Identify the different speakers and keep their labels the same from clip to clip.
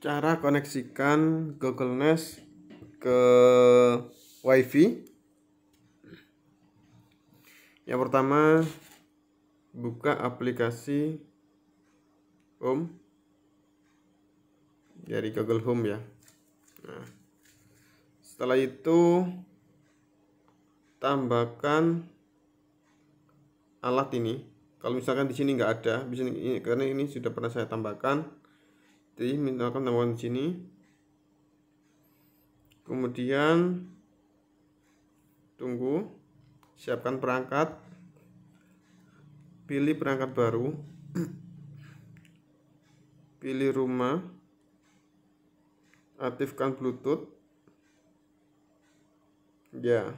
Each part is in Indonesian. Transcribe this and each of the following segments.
Speaker 1: cara koneksikan Google Nest ke WiFi. Yang pertama, buka aplikasi Home dari Google Home ya. Nah, setelah itu tambahkan alat ini. Kalau misalkan di sini nggak ada, di sini karena ini sudah pernah saya tambahkan jadi misalkan tambahkan di sini kemudian tunggu siapkan perangkat pilih perangkat baru pilih rumah aktifkan bluetooth ya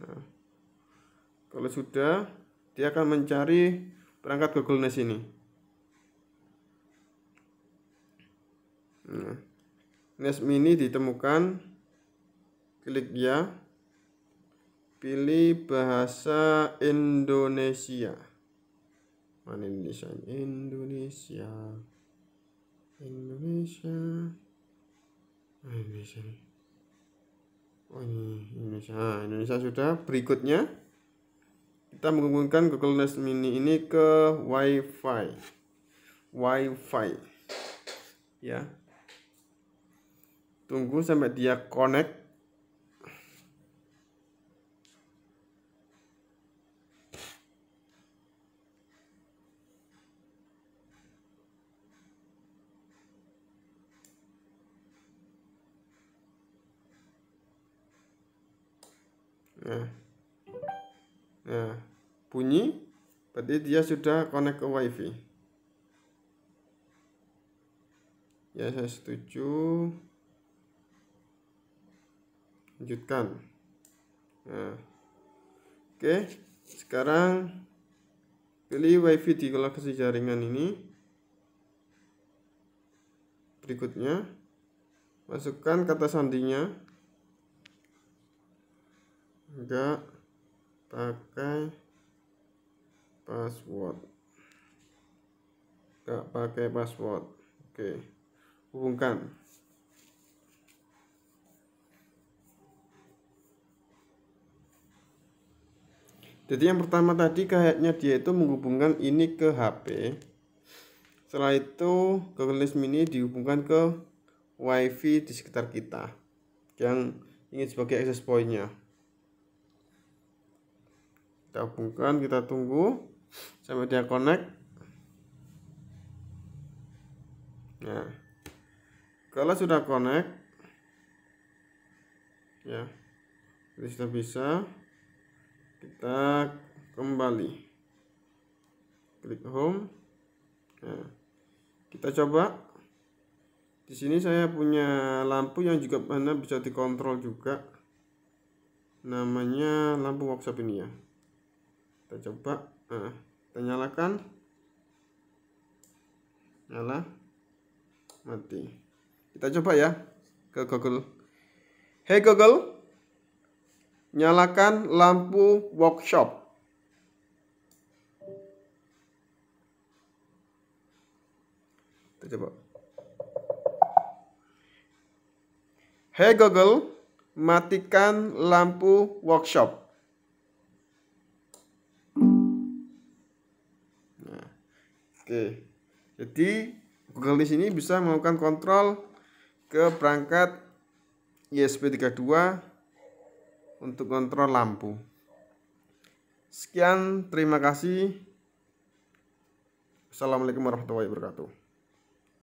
Speaker 1: nah, kalau sudah dia akan mencari perangkat Google Nest ini nah, Nest mini ditemukan klik ya pilih bahasa Indonesia mana Indonesia Indonesia Indonesia ah, Indonesia oh ini Indonesia Indonesia sudah berikutnya kita menghubungkan Google Nest Mini ini ke WiFi WiFi ya tunggu sampai dia connect nah. Nah, bunyi berarti dia sudah connect ke wifi. Ya, saya setuju. Lanjutkan. Nah. Oke, sekarang pilih wifi di lokasi jaringan ini. Berikutnya, masukkan kata sandinya. Enggak pakai password gak pakai password oke hubungkan jadi yang pertama tadi kayaknya dia itu menghubungkan ini ke HP setelah itu Google List Mini dihubungkan ke WiFi di sekitar kita yang ingin sebagai access pointnya hubungkan kita tunggu sampai dia connect nah kalau sudah connect ya ini sudah bisa kita kembali klik home nah, kita coba di sini saya punya lampu yang juga mana bisa dikontrol juga namanya lampu workshop ini ya kita coba nah, kita nyalakan nyala mati kita coba ya ke Google Hey Google nyalakan lampu workshop kita coba Hey Google matikan lampu workshop Oke. Jadi Google di sini bisa melakukan kontrol ke perangkat ISP32 untuk kontrol lampu. Sekian, terima kasih. Assalamualaikum warahmatullahi wabarakatuh.